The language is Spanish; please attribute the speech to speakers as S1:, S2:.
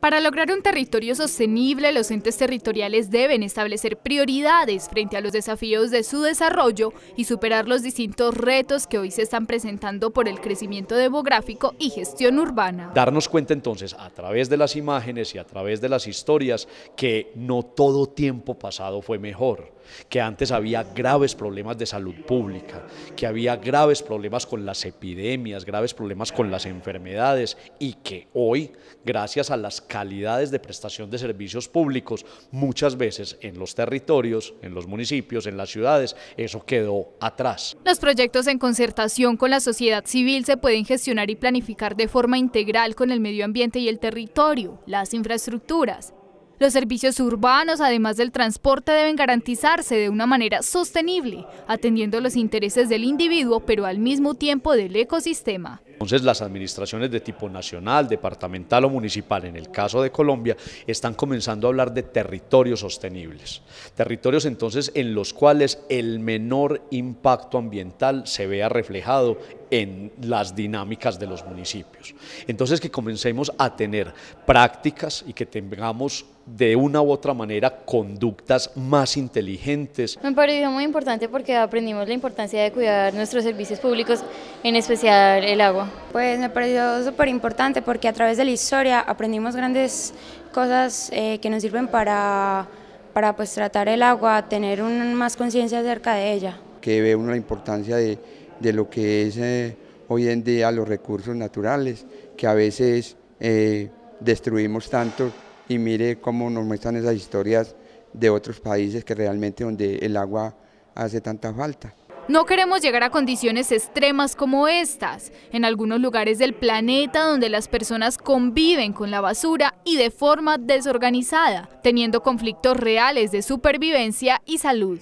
S1: Para lograr un territorio sostenible, los entes territoriales deben establecer prioridades frente a los desafíos de su desarrollo y superar los distintos retos que hoy se están presentando por el crecimiento demográfico y gestión urbana.
S2: Darnos cuenta entonces, a través de las imágenes y a través de las historias, que no todo tiempo pasado fue mejor que antes había graves problemas de salud pública, que había graves problemas con las epidemias, graves problemas con las enfermedades y que hoy, gracias a las calidades de prestación de servicios públicos, muchas veces en los territorios, en los municipios, en las ciudades, eso quedó atrás.
S1: Los proyectos en concertación con la sociedad civil se pueden gestionar y planificar de forma integral con el medio ambiente y el territorio, las infraestructuras, los servicios urbanos, además del transporte, deben garantizarse de una manera sostenible, atendiendo los intereses del individuo, pero al mismo tiempo del ecosistema.
S2: Entonces las administraciones de tipo nacional, departamental o municipal, en el caso de Colombia, están comenzando a hablar de territorios sostenibles. Territorios entonces en los cuales el menor impacto ambiental se vea reflejado en las dinámicas de los municipios. Entonces que comencemos a tener prácticas y que tengamos de una u otra manera conductas más inteligentes. Me
S1: pareció muy importante porque aprendimos la importancia de cuidar nuestros servicios públicos, en especial el agua. Pues me pareció súper importante porque a través de la historia aprendimos grandes cosas eh, que nos sirven para, para pues, tratar el agua, tener más conciencia acerca de ella
S3: que ve uno la importancia de, lo que es eh, hoy en día los recursos naturales, que a veces eh, destruimos tanto y mire cómo nos muestran esas historias de otros países que realmente donde el agua hace tanta falta.
S1: No queremos llegar a condiciones extremas como estas, en algunos lugares del planeta donde las personas conviven con la basura y de forma desorganizada, teniendo conflictos reales de supervivencia y salud.